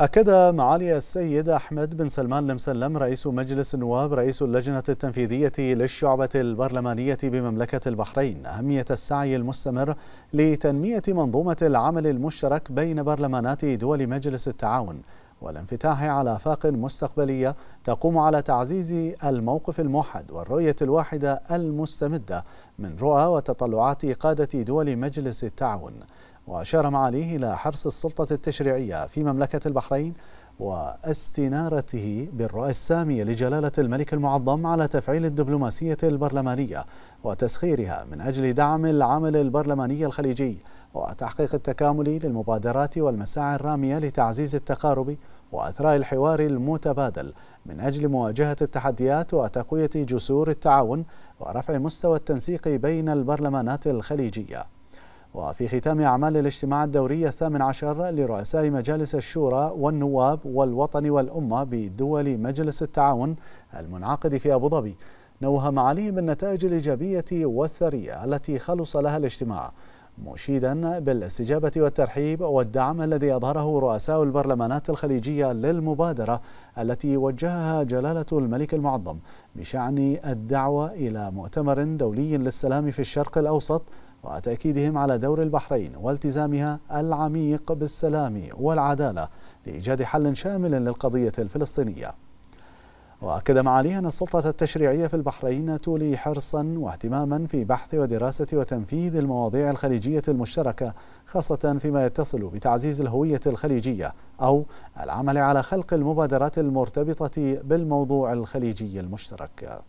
أكد معالي السيد أحمد بن سلمان المسلم رئيس مجلس النواب رئيس اللجنة التنفيذية للشعبة البرلمانية بمملكة البحرين أهمية السعي المستمر لتنمية منظومة العمل المشترك بين برلمانات دول مجلس التعاون والانفتاح على آفاق مستقبلية تقوم على تعزيز الموقف الموحد والرؤية الواحدة المستمدة من رؤى وتطلعات قادة دول مجلس التعاون وأشار معاليه إلى حرص السلطة التشريعية في مملكة البحرين واستنارته بالرؤى السامية لجلالة الملك المعظم على تفعيل الدبلوماسية البرلمانية وتسخيرها من أجل دعم العمل البرلماني الخليجي وتحقيق التكامل للمبادرات والمساعي الرامية لتعزيز التقارب وأثراء الحوار المتبادل من أجل مواجهة التحديات وتقوية جسور التعاون ورفع مستوى التنسيق بين البرلمانات الخليجية وفي ختام أعمال الاجتماع الدوري الثامن عشر لرؤساء مجالس الشورى والنواب والوطن والأمة بدول مجلس التعاون المنعقد في أبوظبي نوه معاليهم النتائج الإيجابية والثرية التي خلص لها الاجتماع مشيدا بالاستجابة والترحيب والدعم الذي أظهره رؤساء البرلمانات الخليجية للمبادرة التي وجهها جلالة الملك المعظم بشأن الدعوة إلى مؤتمر دولي للسلام في الشرق الأوسط وتأكيدهم على دور البحرين والتزامها العميق بالسلام والعدالة لإيجاد حل شامل للقضية الفلسطينية وأكد معاليه أن السلطة التشريعية في البحرين تولي حرصا واهتماما في بحث ودراسة وتنفيذ المواضيع الخليجية المشتركة خاصة فيما يتصل بتعزيز الهوية الخليجية أو العمل على خلق المبادرات المرتبطة بالموضوع الخليجي المشترك